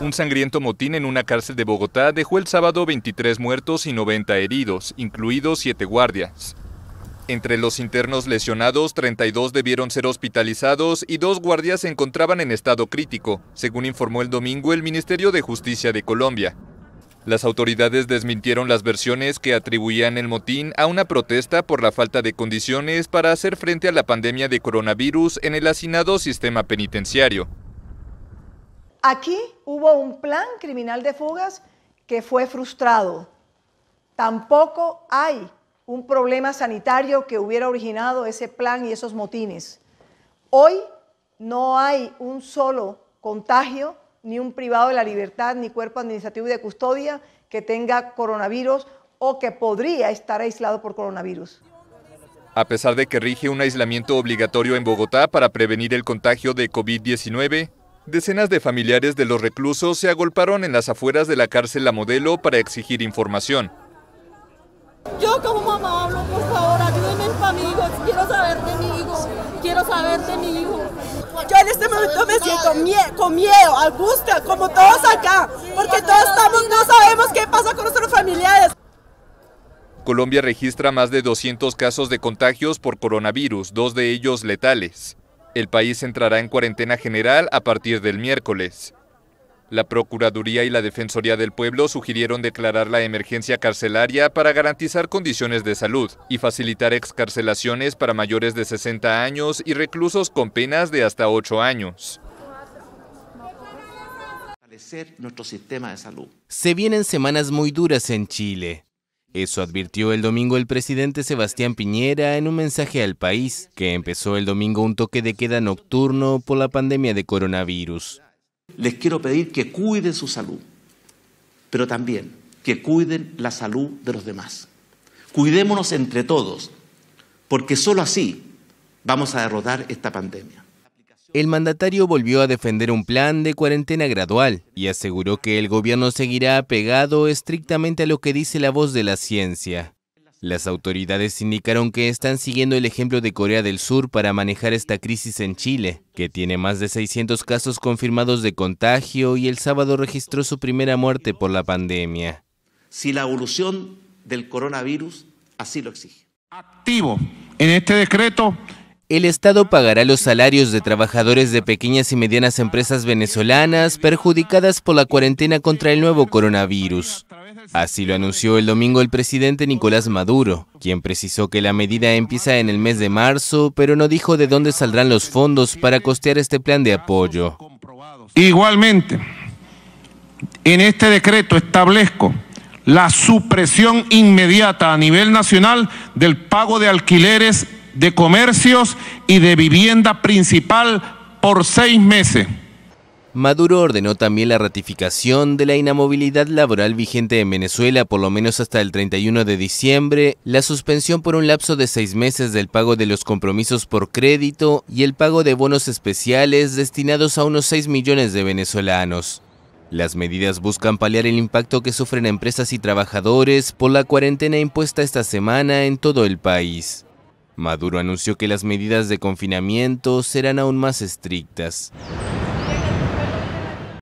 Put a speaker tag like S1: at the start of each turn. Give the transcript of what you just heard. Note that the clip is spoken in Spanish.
S1: Un sangriento motín en una cárcel de Bogotá dejó el sábado 23 muertos y 90 heridos, incluidos siete guardias. Entre los internos lesionados, 32 debieron ser hospitalizados y dos guardias se encontraban en estado crítico, según informó el domingo el Ministerio de Justicia de Colombia. Las autoridades desmintieron las versiones que atribuían el motín a una protesta por la falta de condiciones para hacer frente a la pandemia de coronavirus en el hacinado sistema penitenciario.
S2: Aquí hubo un plan criminal de fugas que fue frustrado. Tampoco hay un problema sanitario que hubiera originado ese plan y esos motines. Hoy no hay un solo contagio, ni un privado de la libertad, ni cuerpo administrativo de custodia que tenga coronavirus o que podría estar aislado por coronavirus.
S1: A pesar de que rige un aislamiento obligatorio en Bogotá para prevenir el contagio de COVID-19, Decenas de familiares de los reclusos se agolparon en las afueras de la cárcel La Modelo para exigir información.
S2: Yo como mamá hablo, por favor, ayúdenme para mi quiero saber de mi hijo, quiero saber de mi hijo. Yo en este momento me siento con miedo, angustia, como todos acá, porque todos estamos, no sabemos qué pasa con nuestros familiares.
S1: Colombia registra más de 200 casos de contagios por coronavirus, dos de ellos letales. El país entrará en cuarentena general a partir del miércoles. La Procuraduría y la Defensoría del Pueblo sugirieron declarar la emergencia carcelaria para garantizar condiciones de salud y facilitar excarcelaciones para mayores de 60 años y reclusos con penas de hasta 8 años. Se
S3: vienen semanas muy duras en Chile. Eso advirtió el domingo el presidente Sebastián Piñera en un mensaje al país, que empezó el domingo un toque de queda nocturno por la pandemia de coronavirus. Les quiero pedir que cuiden su salud, pero también que cuiden la salud de los demás. Cuidémonos entre todos, porque solo así vamos a derrotar esta pandemia el mandatario volvió a defender un plan de cuarentena gradual y aseguró que el gobierno seguirá apegado estrictamente a lo que dice la voz de la ciencia. Las autoridades indicaron que están siguiendo el ejemplo de Corea del Sur para manejar esta crisis en Chile, que tiene más de 600 casos confirmados de contagio y el sábado registró su primera muerte por la pandemia. Si la evolución del coronavirus así lo exige. Activo en este decreto el Estado pagará los salarios de trabajadores de pequeñas y medianas empresas venezolanas perjudicadas por la cuarentena contra el nuevo coronavirus. Así lo anunció el domingo el presidente Nicolás Maduro, quien precisó que la medida empieza en el mes de marzo, pero no dijo de dónde saldrán los fondos para costear este plan de apoyo. Igualmente, en este decreto establezco la supresión inmediata a nivel nacional del pago de alquileres de comercios y de vivienda principal por seis meses. Maduro ordenó también la ratificación de la inamovilidad laboral vigente en Venezuela por lo menos hasta el 31 de diciembre, la suspensión por un lapso de seis meses del pago de los compromisos por crédito y el pago de bonos especiales destinados a unos 6 millones de venezolanos. Las medidas buscan paliar el impacto que sufren empresas y trabajadores por la cuarentena impuesta esta semana en todo el país. Maduro anunció que las medidas de confinamiento serán aún más estrictas.